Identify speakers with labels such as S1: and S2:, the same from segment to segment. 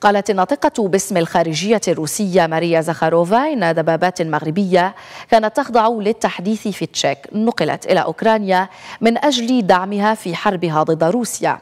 S1: قالت الناطقة باسم الخارجية الروسية ماريا زخاروفا إن دبابات مغربية كانت تخضع للتحديث في تشيك نقلت إلى أوكرانيا من أجل دعمها في حربها ضد روسيا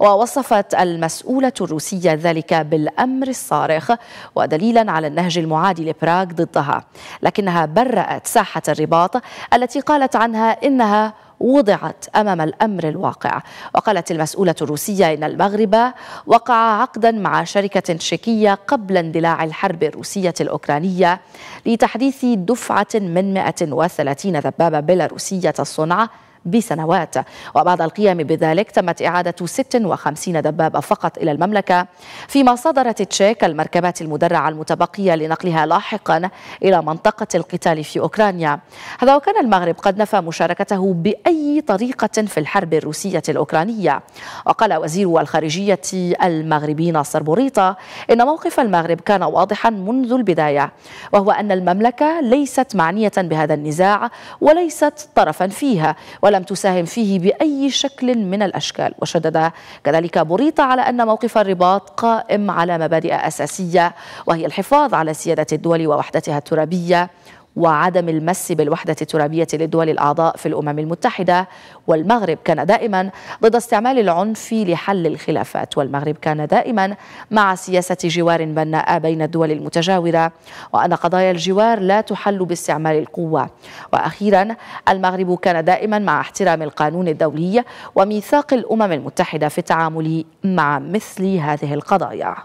S1: ووصفت المسؤولة الروسية ذلك بالأمر الصارخ ودليلا على النهج المعادي لبراغ ضدها لكنها برأت ساحة الرباط التي قالت عنها إنها وضعت أمام الأمر الواقع وقالت المسؤولة الروسية إن المغرب وقع عقدا مع شركة تشيكية قبل اندلاع الحرب الروسية الأوكرانية لتحديث دفعة من 130 ذبابة بيلاروسية الصنع بسنوات وبعد القيام بذلك تمت إعادة 56 دبابة فقط إلى المملكة فيما صدرت تشيك المركبات المدرعة المتبقية لنقلها لاحقا إلى منطقة القتال في أوكرانيا هذا وكان المغرب قد نفى مشاركته بأي طريقة في الحرب الروسية الأوكرانية وقال وزير الخارجية المغربي ناصر بوريطة إن موقف المغرب كان واضحا منذ البداية وهو أن المملكة ليست معنية بهذا النزاع وليست طرفا فيها ولا ولم تساهم فيه بأي شكل من الأشكال وشدد كذلك بوريطة على أن موقف الرباط قائم على مبادئ أساسية وهي الحفاظ على سيادة الدول ووحدتها الترابية وعدم المس بالوحدة الترابية للدول الأعضاء في الأمم المتحدة والمغرب كان دائما ضد استعمال العنف لحل الخلافات والمغرب كان دائما مع سياسة جوار بناء بين الدول المتجاورة وأن قضايا الجوار لا تحل باستعمال القوة وأخيرا المغرب كان دائما مع احترام القانون الدولي وميثاق الأمم المتحدة في التعامل مع مثل هذه القضايا